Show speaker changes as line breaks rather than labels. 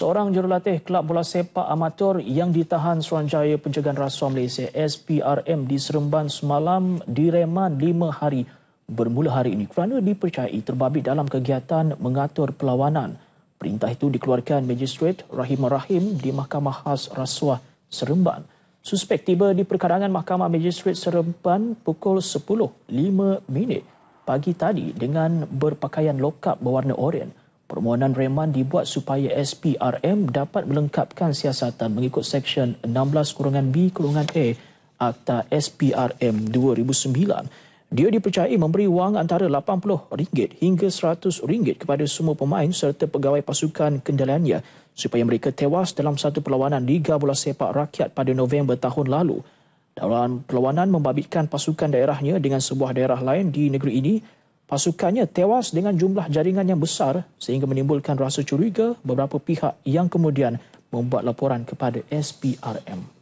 seorang jurulatih kelab bola sepak amatur yang ditahan Suruhanjaya Pencegahan Rasuah Malaysia SPRM di Seremban semalam direman lima hari bermula hari ini kerana dipercayai terbabit dalam kegiatan mengatur perlawanan. Perintah itu dikeluarkan Magistrate Rahim Rahim di Mahkamah Khas Rasuah Seremban. Suspek tiba di perkarangan Mahkamah Magistrate Seremban pukul 10.05 minit pagi tadi dengan berpakaian lokap berwarna oranye permohonan reman dibuat supaya SPRM dapat melengkapkan siasatan mengikut Seksyen 16-B-A Akta SPRM 2009. Dia dipercayai memberi wang antara RM80 hingga RM100 kepada semua pemain serta pegawai pasukan kendaliannya supaya mereka tewas dalam satu perlawanan Liga Bola Sepak Rakyat pada November tahun lalu. Dalam perlawanan membabitkan pasukan daerahnya dengan sebuah daerah lain di negeri ini pasukannya tewas dengan jumlah jaringan yang besar sehingga menimbulkan rasa curiga beberapa pihak yang kemudian membuat laporan kepada SPRM.